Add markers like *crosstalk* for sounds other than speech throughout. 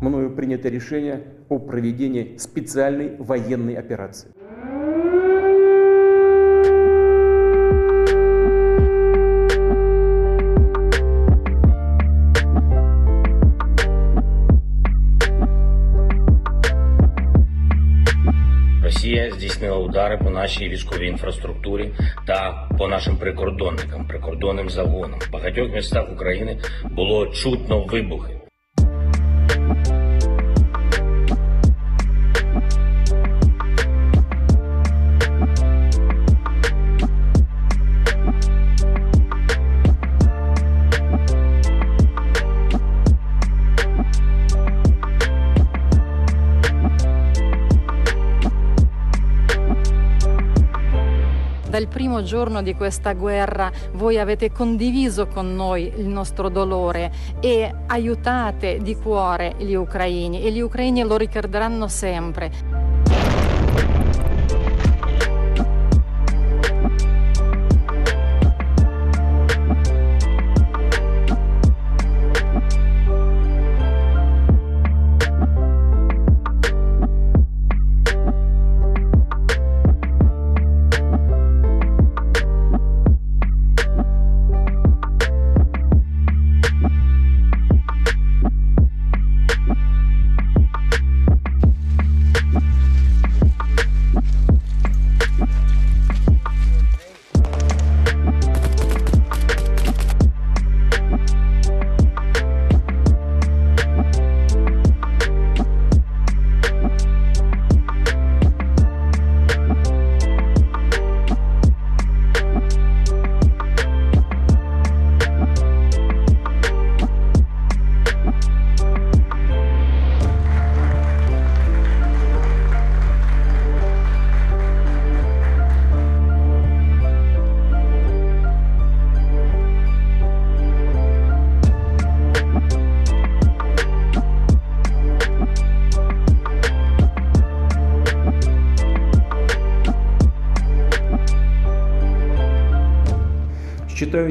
мною принято решение о проведении специальной военной операции. Росія здійснила удари по нашій військовій інфраструктурі та по нашим прикордонникам, прикордонним загонам. В багатьох містах України було чутно вибухи. giorno di questa guerra voi avete condiviso con noi il nostro dolore e aiutate di cuore gli ucraini e gli ucraini lo ricorderanno sempre.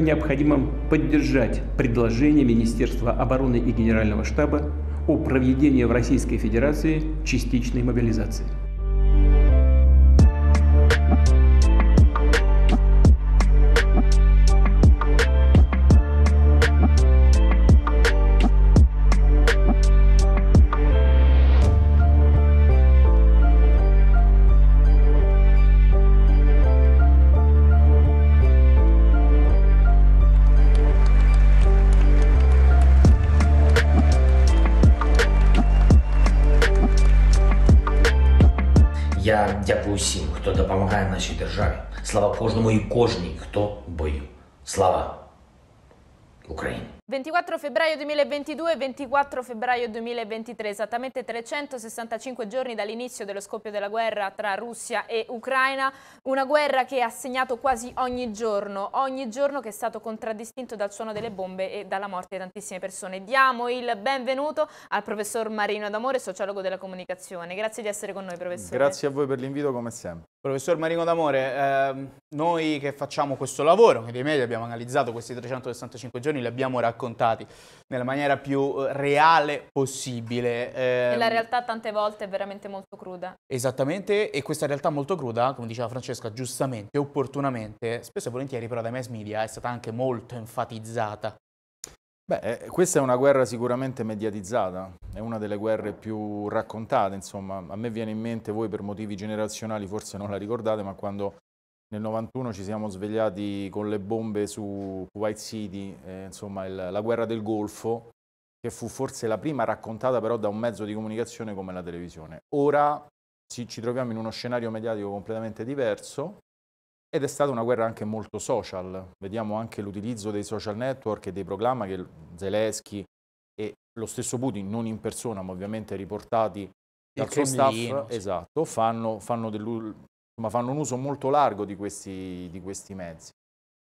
Полагаю, необходимым поддержать предложение Министерства обороны и Генерального штаба о проведении в Российской Федерации частичной мобилизации. дякую всім, хто допомагає нашій державі. Слава кожному і кожній, хто в бою. Слава Україні! 24 febbraio 2022 e 24 febbraio 2023, esattamente 365 giorni dall'inizio dello scoppio della guerra tra Russia e Ucraina, una guerra che ha segnato quasi ogni giorno, ogni giorno che è stato contraddistinto dal suono delle bombe e dalla morte di tantissime persone. Diamo il benvenuto al professor Marino D'Amore, sociologo della comunicazione. Grazie di essere con noi, professore. Grazie a voi per l'invito come sempre. Professor Marino D'Amore, ehm, noi che facciamo questo lavoro, che dei media abbiamo analizzato questi 365 giorni, li abbiamo raccontati nella maniera più eh, reale possibile. Ehm, e la realtà tante volte è veramente molto cruda. Esattamente, e questa realtà molto cruda, come diceva Francesca, giustamente, opportunamente, spesso e volentieri però dai mass media è stata anche molto enfatizzata. Beh, eh, questa è una guerra sicuramente mediatizzata, è una delle guerre più raccontate, insomma, a me viene in mente, voi per motivi generazionali forse non la ricordate, ma quando nel 91 ci siamo svegliati con le bombe su White City, eh, insomma, il, la guerra del Golfo, che fu forse la prima raccontata però da un mezzo di comunicazione come la televisione. Ora ci, ci troviamo in uno scenario mediatico completamente diverso, ed è stata una guerra anche molto social, vediamo anche l'utilizzo dei social network e dei programmi che Zelensky e lo stesso Putin, non in persona ma ovviamente riportati dal Il suo Cremlino. staff, esatto, fanno, fanno, fanno, un uso molto largo di questi, di questi mezzi.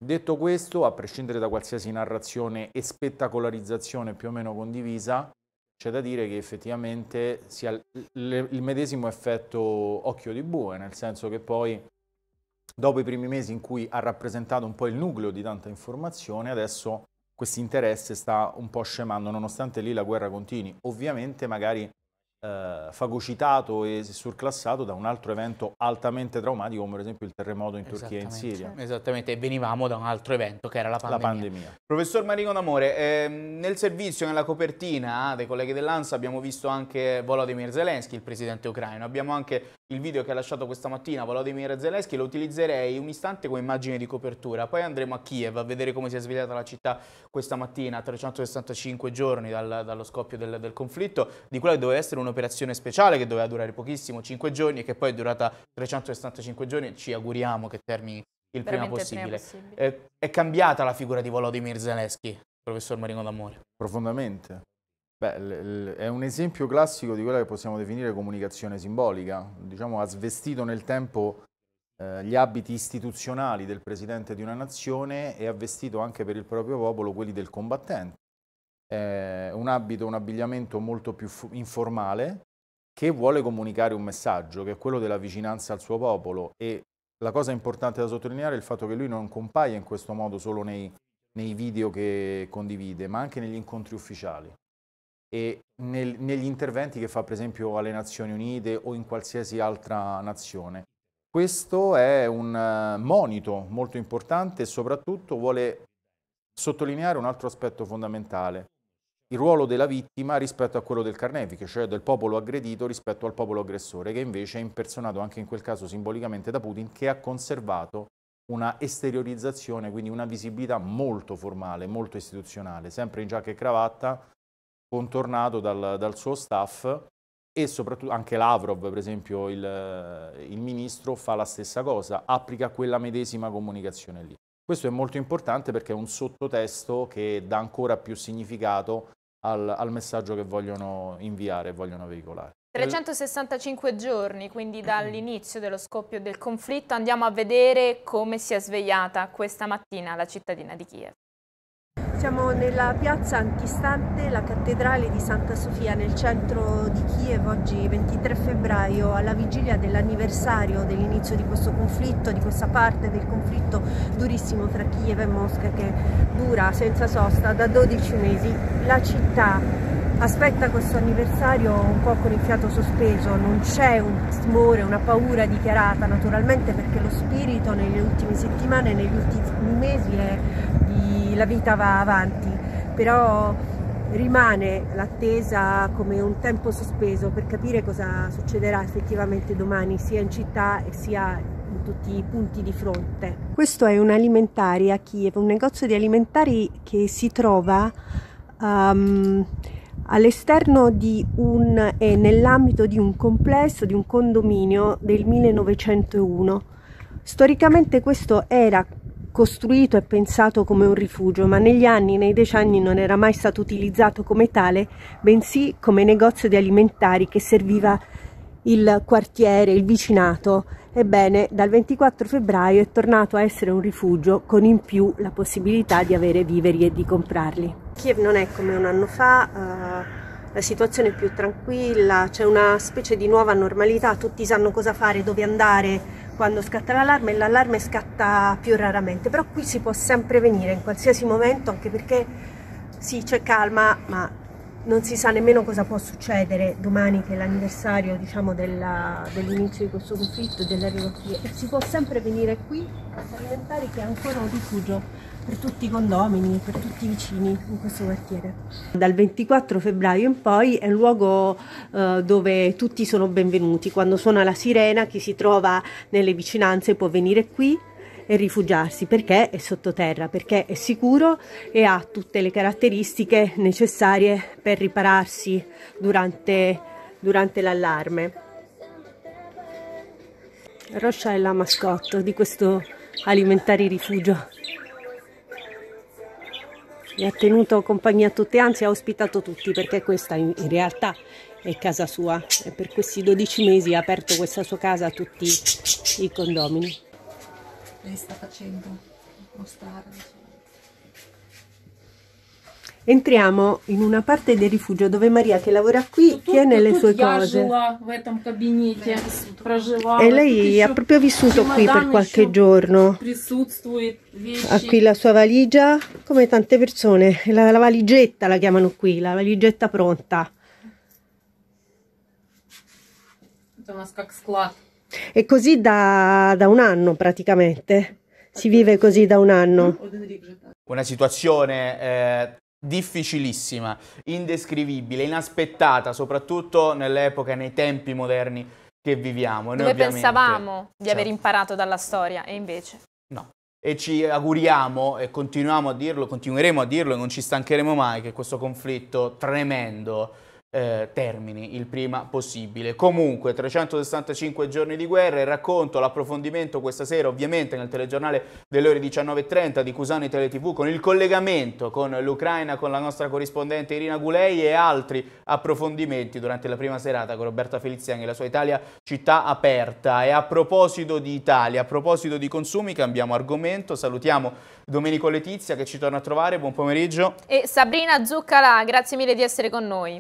Detto questo, a prescindere da qualsiasi narrazione e spettacolarizzazione più o meno condivisa, c'è da dire che effettivamente sia il medesimo effetto occhio di bue, nel senso che poi dopo i primi mesi in cui ha rappresentato un po' il nucleo di tanta informazione, adesso questo interesse sta un po' scemando, nonostante lì la guerra continui. Ovviamente magari eh, fagocitato e surclassato da un altro evento altamente traumatico come per esempio il terremoto in Turchia e in Siria. Esattamente, e venivamo da un altro evento che era la pandemia. La pandemia. Professor Marino D'Amore, ehm, nel servizio, nella copertina ah, dei colleghi dell'ANSA abbiamo visto anche Volodymyr Zelensky, il presidente ucraino, abbiamo anche il video che ha lasciato questa mattina Volodymyr Zelensky, lo utilizzerei un istante come immagine di copertura, poi andremo a Kiev a vedere come si è svegliata la città questa mattina, 365 giorni dal, dallo scoppio del, del conflitto, di quello che doveva essere uno un'operazione speciale che doveva durare pochissimo, 5 giorni, e che poi è durata 365 giorni, ci auguriamo che termini il prima possibile. possibile. È, eh, è, cambiata la figura di Volodymyr Zelensky, professor Marino D'Amore? Profondamente. Beh, è un esempio classico di quella che possiamo definire comunicazione simbolica. Diciamo, ha svestito nel tempo eh, gli abiti istituzionali del presidente di una nazione e ha vestito anche per il proprio popolo quelli del combattente eh, un abito, un abbigliamento molto più informale che vuole comunicare un messaggio, che è quello della vicinanza al suo popolo. E la cosa importante da sottolineare è il fatto che lui non compaia in questo modo solo nei, nei video che condivide, ma anche negli incontri ufficiali e nel, negli interventi che fa per esempio alle Nazioni Unite o in qualsiasi altra nazione. Questo è un eh, monito molto importante e soprattutto vuole sottolineare un altro aspetto fondamentale, il ruolo della vittima rispetto a quello del carnefice, cioè del popolo aggredito rispetto al popolo aggressore, che invece è impersonato anche in quel caso simbolicamente da Putin, che ha conservato una esteriorizzazione, quindi una visibilità molto formale, molto istituzionale, sempre in giacca e cravatta, contornato dal, dal suo staff e soprattutto anche Lavrov, per esempio il, il ministro, fa la stessa cosa, applica quella medesima comunicazione lì. Questo è molto importante perché è un sottotesto che dà ancora più significato al, al messaggio che vogliono inviare e vogliono veicolare. 365 giorni, quindi *clears throat* dall'inizio dello scoppio del conflitto, andiamo a vedere come si è svegliata questa mattina la cittadina di Kiev. Siamo nella piazza antistante la cattedrale di Santa Sofia nel centro di Kiev oggi 23 febbraio alla vigilia dell'anniversario dell'inizio di questo conflitto, di questa parte del conflitto durissimo tra Kiev e Mosca che dura senza sosta da 12 mesi. La città aspetta questo anniversario un po' con il fiato sospeso, non c'è un timore, una paura dichiarata naturalmente perché lo spirito nelle ultime settimane, negli ultimi mesi è la vita va avanti, però rimane l'attesa come un tempo sospeso per capire cosa succederà effettivamente domani sia in città sia in tutti i punti di fronte. Questo è un alimentari a Kiev, un negozio di alimentari che si trova um, all'esterno di un e nell'ambito di un complesso, di un condominio del 1901. Storicamente questo era costruito e pensato come un rifugio, ma negli anni, nei decenni non era mai stato utilizzato come tale, bensì come negozio di alimentari che serviva il quartiere, il vicinato. Ebbene, dal 24 febbraio è tornato a essere un rifugio con in più la possibilità di avere viveri e di comprarli. Kiev non è come un anno fa, uh, la situazione è più tranquilla, c'è una specie di nuova normalità, tutti sanno cosa fare, dove andare, quando scatta l'allarme e l'allarme scatta più raramente, però qui si può sempre venire in qualsiasi momento anche perché sì c'è calma ma non si sa nemmeno cosa può succedere domani che è l'anniversario diciamo, dell'inizio di questo conflitto e dell'arrivo qui e si può sempre venire qui a Salventari che è ancora un rifugio per tutti i condomini, per tutti i vicini in questo quartiere. Dal 24 febbraio in poi è un luogo eh, dove tutti sono benvenuti, quando suona la sirena chi si trova nelle vicinanze può venire qui e rifugiarsi perché è sottoterra, perché è sicuro e ha tutte le caratteristiche necessarie per ripararsi durante, durante l'allarme. Roscia è la mascotte di questo alimentare rifugio. Mi ha tenuto compagnia a tutti, anzi ha ospitato tutti perché questa in, realtà è casa sua e per questi 12 mesi ha aperto questa sua casa a tutti i condomini lei sta facendo mostrare. Entriamo in una parte del rifugio dove Maria che lavora qui tutto, tiene tutto, le sue cose. E lei ha proprio vissuto qui per qualche giorno. Ha qui la sua valigia, come tante persone, la, la valigetta la chiamano qui, la valigetta pronta. Это у нас склад e così da, da un anno praticamente, si vive così da un anno. Una situazione eh, difficilissima, indescrivibile, inaspettata, soprattutto nell'epoca, nei tempi moderni che viviamo. Noi pensavamo di aver certo. imparato dalla storia e invece... No, e ci auguriamo e continuiamo a dirlo, continueremo a dirlo e non ci stancheremo mai che questo conflitto tremendo eh, termini il prima possibile. Comunque 365 giorni di guerra, il racconto, l'approfondimento questa sera ovviamente nel telegiornale delle ore 19.30 di Cusani TV con il collegamento con l'Ucraina, con la nostra corrispondente Irina Gulei e altri approfondimenti durante la prima serata con Roberta Feliziani e la sua Italia città aperta. E a proposito di Italia, a proposito di consumi, cambiamo argomento, salutiamo Domenico Letizia che ci torna a trovare, buon pomeriggio. E Sabrina Zuccala, grazie mille di essere con noi.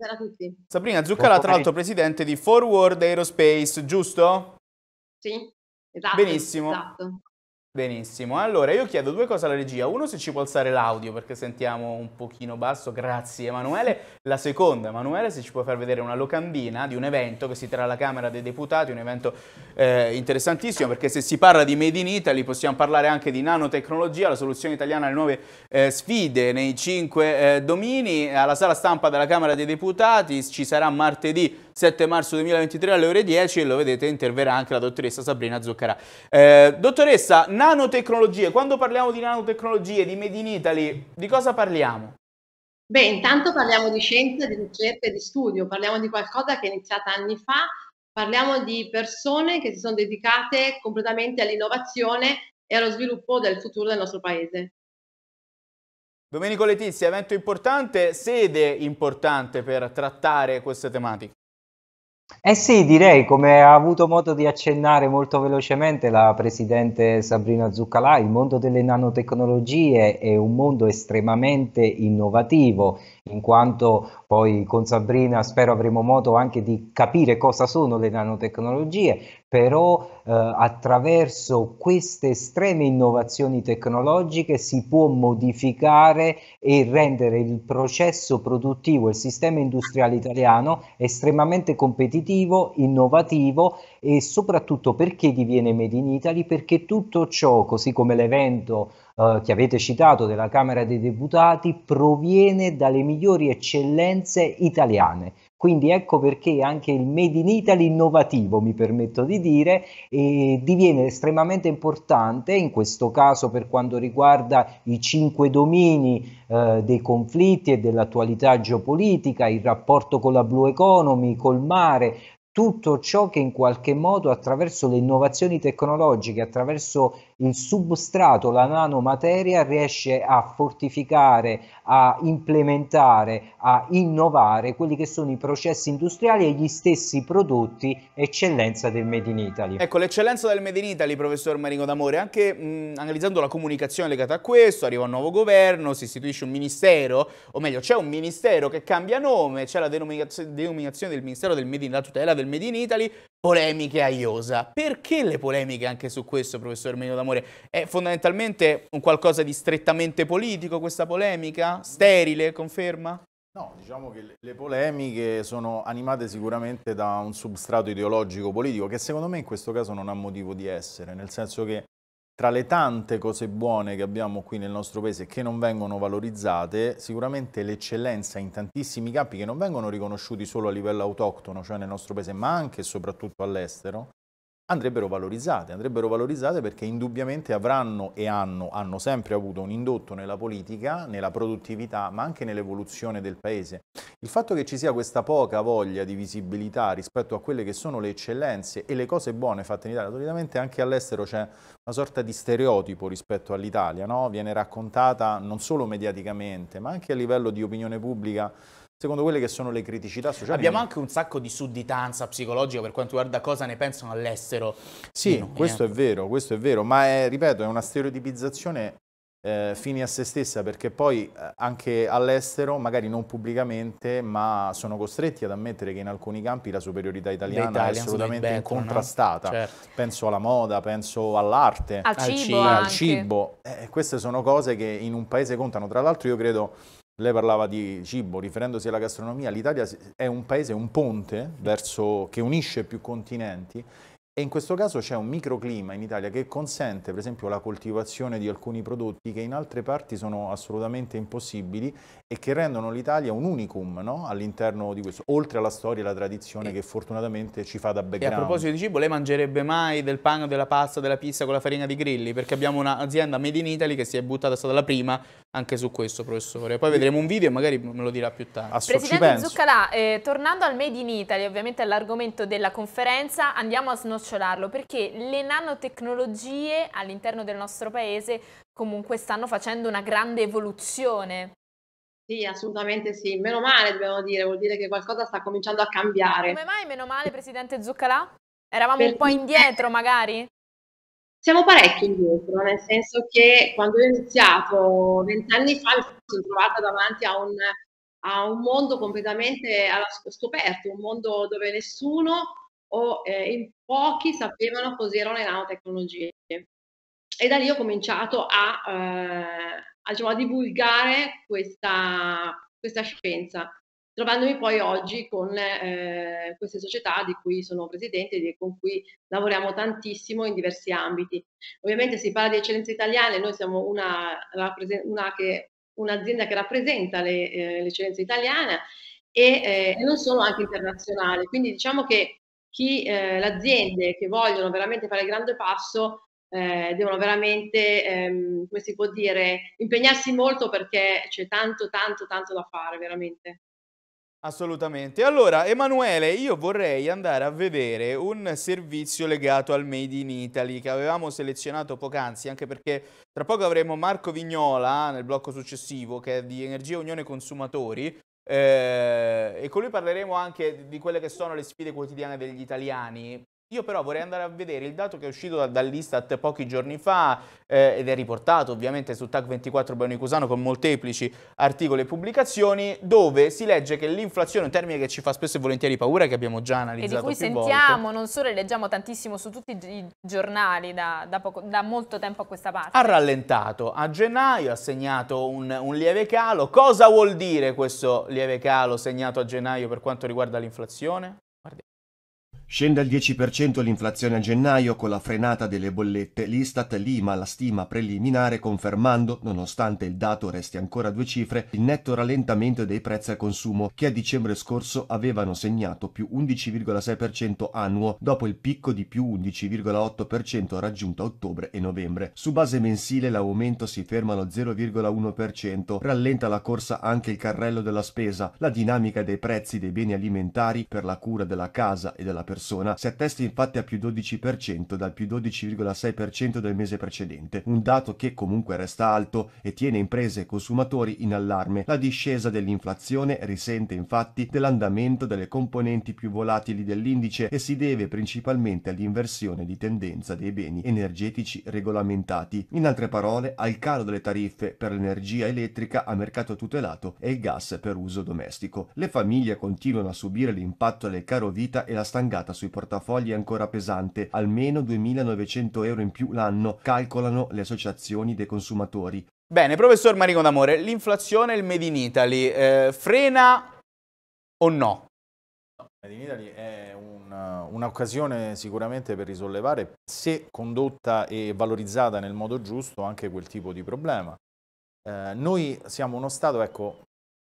Buonasera a tutti. Sabrina Zuccala, tra l'altro presidente di Forward Aerospace, giusto? Sì, esatto. Benissimo. Esatto. Benissimo, allora io chiedo due cose alla regia, uno se ci può alzare l'audio perché sentiamo un pochino basso, grazie Emanuele, la seconda Emanuele se ci può far vedere una locandina di un evento che si terrà alla Camera dei Deputati, un evento eh, interessantissimo perché se si parla di Made in Italy possiamo parlare anche di nanotecnologia, la soluzione italiana alle nuove eh, sfide nei cinque eh, domini, alla sala stampa della Camera dei Deputati ci sarà martedì 7 marzo 2023 alle ore 10 e lo vedete interverrà anche la dottoressa Sabrina Zuccarà. Eh, dottoressa, nanotecnologie, quando parliamo di nanotecnologie, di Made in Italy, di cosa parliamo? Beh, intanto parliamo di scienza, di ricerca e di studio, parliamo di qualcosa che è iniziata anni fa, parliamo di persone che si sono dedicate completamente all'innovazione e allo sviluppo del futuro del nostro paese. Domenico Letizia, evento importante, sede importante per trattare queste tematiche. Eh sì, direi, come ha avuto modo di accennare molto velocemente la Presidente Sabrina Zuccalà, il mondo delle nanotecnologie è un mondo estremamente innovativo, in quanto poi con Sabrina spero avremo modo anche di capire cosa sono le nanotecnologie, però eh, attraverso queste estreme innovazioni tecnologiche si può modificare e rendere il processo produttivo, il sistema industriale italiano estremamente competitivo, innovativo e soprattutto perché diviene Made in Italy? Perché tutto ciò, così come l'evento eh, che avete citato della Camera dei Deputati, proviene dalle migliori eccellenze italiane. Quindi ecco perché anche il Made in Italy innovativo, mi permetto di dire, eh, diviene estremamente importante in questo caso per quanto riguarda i cinque domini eh, dei conflitti e dell'attualità geopolitica, il rapporto con la Blue Economy, col mare, tutto ciò che in qualche modo attraverso le innovazioni tecnologiche, attraverso il substrato, la nanomateria riesce a fortificare, a implementare, a innovare quelli che sono i processi industriali e gli stessi prodotti eccellenza del Made in Italy. Ecco, l'eccellenza del Made in Italy, professor Marino D'Amore, anche mh, analizzando la comunicazione legata a questo, arriva un nuovo governo, si istituisce un ministero, o meglio, c'è un ministero che cambia nome, c'è la denominaz denominazione del ministero del Made in, la tutela del Made in Italy, polemiche a Iosa. Perché le polemiche anche su questo, professor Marino D'Amore? Camere. È fondamentalmente un qualcosa di strettamente politico questa polemica? Sterile, conferma? No, diciamo che le polemiche sono animate sicuramente da un substrato ideologico politico che secondo me in questo caso non ha motivo di essere, nel senso che tra le tante cose buone che abbiamo qui nel nostro paese che non vengono valorizzate, sicuramente l'eccellenza in tantissimi campi che non vengono riconosciuti solo a livello autoctono, cioè nel nostro paese, ma anche e soprattutto all'estero, andrebbero valorizzate, andrebbero valorizzate perché indubbiamente avranno e hanno, hanno sempre avuto un indotto nella politica, nella produttività, ma anche nell'evoluzione del paese. Il fatto che ci sia questa poca voglia di visibilità rispetto a quelle che sono le eccellenze e le cose buone fatte in Italia, solitamente anche all'estero c'è una sorta di stereotipo rispetto all'Italia, no? viene raccontata non solo mediaticamente, ma anche a livello di opinione pubblica secondo quelle che sono le criticità sociali. Abbiamo anche un sacco di sudditanza psicologica per quanto riguarda cosa ne pensano all'estero. Sì, no, questo eh. è vero, questo è vero, ma è, ripeto, è una stereotipizzazione eh, fini a se stessa perché poi eh, anche all'estero, magari non pubblicamente, ma sono costretti ad ammettere che in alcuni campi la superiorità italiana è assolutamente better, incontrastata. No? Certo. Penso alla moda, penso all'arte, al cibo. Al cibo. Eh, queste sono cose che in un paese contano. Tra l'altro io credo lei parlava di cibo, riferendosi alla gastronomia, l'Italia è un paese, un ponte verso, che unisce più continenti e in questo caso c'è un microclima in Italia che consente per esempio la coltivazione di alcuni prodotti che in altre parti sono assolutamente impossibili e che rendono l'Italia un unicum no? all'interno di questo, oltre alla storia e alla tradizione e che fortunatamente ci fa da background. E a proposito di cibo, lei mangerebbe mai del pane, della pasta, della pizza con la farina di grilli? Perché abbiamo un'azienda made in Italy che si è buttata, è stata la prima anche su questo, professore. Poi vedremo un video e magari me lo dirà più tardi. Asso, Presidente Zuccalà, eh, tornando al Made in Italy, ovviamente all'argomento della conferenza, andiamo a snocciolarlo perché le nanotecnologie all'interno del nostro paese comunque stanno facendo una grande evoluzione. Sì, assolutamente sì. Meno male, dobbiamo dire, vuol dire che qualcosa sta cominciando a cambiare. Come mai meno male, Presidente Zuccalà? Eravamo per... un po' indietro, magari? siamo parecchio indietro, nel senso che quando ho iniziato vent'anni fa mi sono trovata davanti a un, a un mondo completamente scoperto, un mondo dove nessuno o eh, in pochi sapevano cos'erano le nanotecnologie. E da lì ho cominciato a, eh, a, diciamo, a divulgare questa, questa scienza trovandomi poi oggi con eh, queste società di cui sono presidente e con cui lavoriamo tantissimo in diversi ambiti. Ovviamente si parla di eccellenze italiane, noi siamo una, una che, un'azienda che rappresenta le, eh, l'eccellenza italiana e, eh, e non solo anche internazionale, quindi diciamo che chi, eh, le aziende che vogliono veramente fare il grande passo eh, devono veramente, ehm, come si può dire, impegnarsi molto perché c'è tanto, tanto, tanto da fare veramente. Assolutamente. Allora, Emanuele, io vorrei andare a vedere un servizio legato al Made in Italy che avevamo selezionato poc'anzi, anche perché tra poco avremo Marco Vignola eh, nel blocco successivo, che è di Energia Unione Consumatori, eh, e con lui parleremo anche di quelle che sono le sfide quotidiane degli italiani, io però vorrei andare a vedere il dato che è uscito dall'Istat pochi giorni fa eh, ed è riportato ovviamente su TAC24 Bionicusano con molteplici articoli e pubblicazioni dove si legge che l'inflazione, un termine che ci fa spesso e volentieri paura che abbiamo già analizzato E di cui sentiamo, volte, non solo e leggiamo tantissimo su tutti i giornali da, da, poco, da, molto tempo a questa parte. Ha rallentato, a gennaio ha segnato un, un lieve calo. Cosa vuol dire questo lieve calo segnato a gennaio per quanto riguarda l'inflazione? Scende al 10% l'inflazione a gennaio con la frenata delle bollette. L'Istat lima la stima preliminare confermando, nonostante il dato resti ancora due cifre, il netto rallentamento dei prezzi al consumo che a dicembre scorso avevano segnato più 11,6% annuo dopo il picco di più 11,8% raggiunto a ottobre e novembre. Su base mensile l'aumento si ferma allo 0,1%, rallenta la corsa anche il carrello della spesa, la dinamica dei prezzi dei beni alimentari per la cura della casa e della persona persona si attesta infatti a più 12% dal più 12,6% del mese precedente, un dato che comunque resta alto e tiene imprese e consumatori in allarme. La discesa dell'inflazione risente infatti dell'andamento delle componenti più volatili dell'indice e si deve principalmente all'inversione di tendenza dei beni energetici regolamentati, in altre parole al calo delle tariffe per l'energia elettrica a mercato tutelato e il gas per uso domestico. Le famiglie continuano a subire l'impatto del caro vita e la stangata entrata sui portafogli è ancora pesante, almeno 2.900 euro in più l'anno, calcolano le associazioni dei consumatori. Bene, professor Marico D'Amore, l'inflazione e il Made in Italy eh, frena o no? Made in Italy è eh, un'occasione sicuramente per risollevare, se condotta e valorizzata nel modo giusto, anche quel tipo di problema. Eh, noi siamo uno Stato, ecco,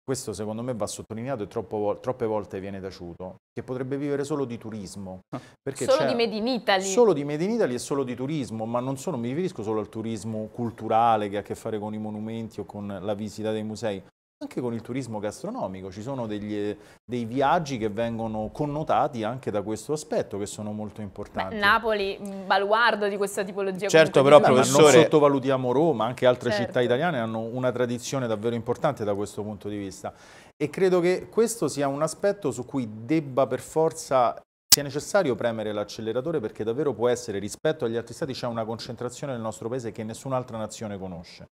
questo secondo me va sottolineato e troppo, troppe volte viene taciuto, che potrebbe vivere solo di turismo. Ah. solo di Made in Italy. Solo di Made in Italy e solo di turismo, ma non solo, mi riferisco solo al turismo culturale che ha a che fare con i monumenti o con la visita dei musei, anche con il turismo gastronomico, ci sono degli, eh, dei viaggi che vengono connotati anche da questo aspetto che sono molto importanti. Beh, Napoli, mm, baluardo di questa tipologia. Certo, però di... professore... Non sottovalutiamo Roma, anche altre certo. città italiane hanno una tradizione davvero importante da questo punto di vista e credo che questo sia un aspetto su cui debba per forza sia necessario premere l'acceleratore perché davvero può essere rispetto agli altri stati c'è una concentrazione nel nostro paese che nessun'altra nazione conosce.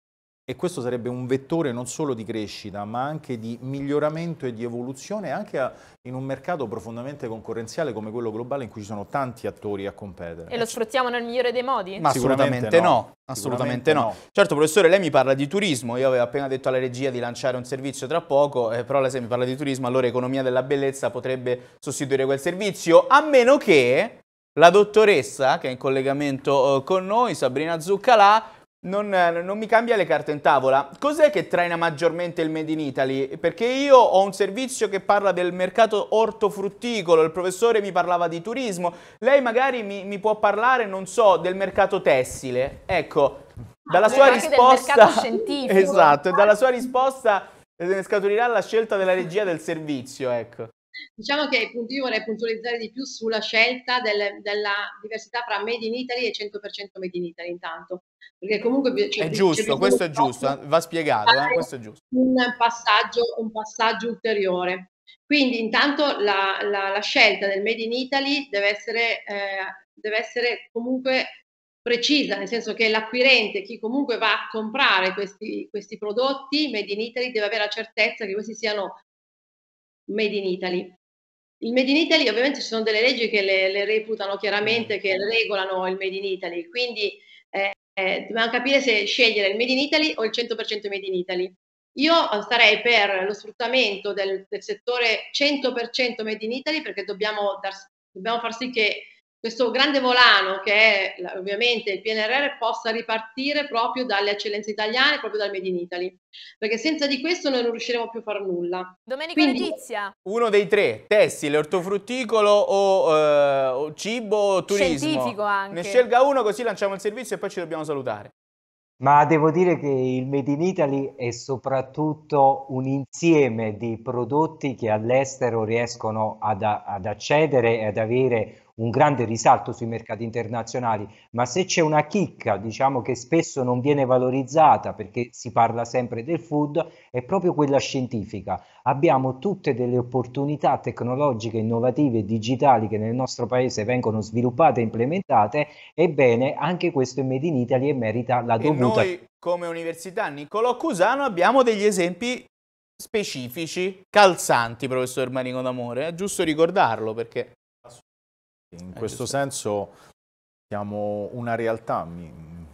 E questo sarebbe un vettore non solo di crescita, ma anche di miglioramento e di evoluzione, anche a, in un mercato profondamente concorrenziale come quello globale in cui ci sono tanti attori a competere. E lo sfruttiamo nel migliore dei modi? Ma assolutamente no. no. Assolutamente no. no. Certo, professore, lei mi parla di turismo. Io avevo appena detto alla regia di lanciare un servizio tra poco, eh, però lei se mi parla di turismo, allora economia della bellezza potrebbe sostituire quel servizio, a meno che la dottoressa che è in collegamento eh, con noi, Sabrina Zuccalà, non, non, mi cambia le carte in tavola. Cos'è che traina maggiormente il Made in Italy? Perché io ho un servizio che parla del mercato ortofrutticolo, il professore mi parlava di turismo, lei magari mi, mi può parlare, non so, del mercato tessile. Ecco, dalla ah, sua risposta... Del mercato scientifico. *laughs* Esatto, dalla sua risposta scaturirà la scelta della regia del servizio, ecco. Diciamo che io vorrei puntualizzare di più sulla scelta del, della diversità tra Made in Italy e 100% Made in Italy intanto, perché comunque... Cioè, è giusto, questo è giusto, va spiegato, eh, questo è giusto. Un passaggio, un passaggio ulteriore. Quindi intanto la, la, la, scelta del Made in Italy deve essere, eh, deve essere comunque precisa, nel senso che l'acquirente, chi comunque va a comprare questi, questi prodotti Made in Italy, deve avere la certezza che questi siano Made in Italy. Il Made in Italy ovviamente ci sono delle leggi che le, le reputano chiaramente, che regolano il Made in Italy, quindi eh, eh, dobbiamo capire se scegliere il Made in Italy o il 100% Made in Italy. Io eh, sarei per lo sfruttamento del, del settore 100% Made in Italy perché dobbiamo, dar, dobbiamo far sì che questo grande volano che è ovviamente il PNRR possa ripartire proprio dalle eccellenze italiane, proprio dal Made in Italy, perché senza di questo noi non riusciremo più a fare nulla. Domenico Quindi, Letizia. Uno dei tre, tessile, ortofrutticolo o, eh, o cibo o turismo. Scientifico anche. Ne scelga uno così lanciamo il servizio e poi ci dobbiamo salutare. Ma devo dire che il Made in Italy è soprattutto un insieme di prodotti che all'estero riescono ad, ad accedere e ad avere un grande risalto sui mercati internazionali, ma se c'è una chicca, diciamo che spesso non viene valorizzata perché si parla sempre del food, è proprio quella scientifica. Abbiamo tutte delle opportunità tecnologiche, innovative e digitali che nel nostro paese vengono sviluppate e implementate, ebbene anche questo è Made in Italy e merita la dovuta... E noi come Università Niccolò Cusano abbiamo degli esempi specifici, calzanti, professor Marino D'Amore, è giusto ricordarlo perché... Eh, In È questo giusto. senso siamo una realtà,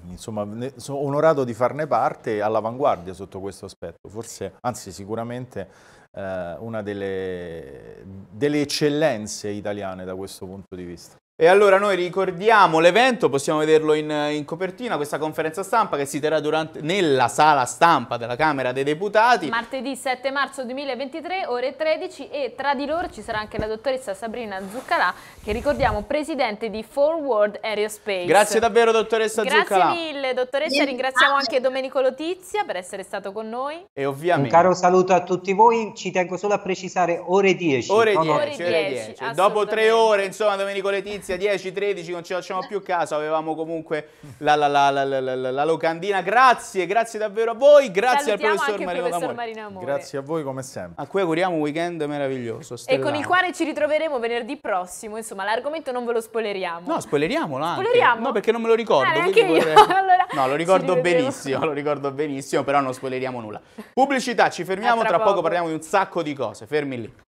insomma sono onorato di farne parte all'avanguardia sotto questo aspetto, forse, anzi sicuramente eh, una delle, delle eccellenze italiane da questo punto di vista. E allora noi ricordiamo l'evento, possiamo vederlo in, in, copertina, questa conferenza stampa che si terrà durante, nella sala stampa della Camera dei Deputati. Martedì 7 marzo 2023, ore 13 e tra di loro ci sarà anche la dottoressa Sabrina Zuccalà che ricordiamo presidente di Forward Aerospace. Grazie davvero dottoressa Grazie Zuccalà. Grazie mille dottoressa, ringraziamo anche Domenico Lotizia per essere stato con noi. E ovviamente... Un caro saluto a tutti voi, ci tengo solo a precisare ore 10. Ore 10, no? ore 10. Ore 10. Dopo tre ore insomma Domenico Letizia ragazzi a 10-13 non ci facciamo più caso, avevamo comunque la, la, la, la locandina. Grazie, grazie davvero a voi, grazie Salutiamo al professor, Marino, professor Marino Amore. Grazie a voi come sempre. A cui auguriamo un weekend meraviglioso. Stellano. E con il quale ci ritroveremo venerdì prossimo, insomma l'argomento non ve lo spoileriamo. No, spoileriamolo anche. Spoileriamo? No, perché non me lo ricordo. Ah, io. Vorrei... *laughs* allora, no, lo ricordo benissimo, lo ricordo benissimo, però non spoileriamo nulla. Pubblicità, ci fermiamo, tra, tra poco. poco parliamo di un sacco di cose, fermi lì.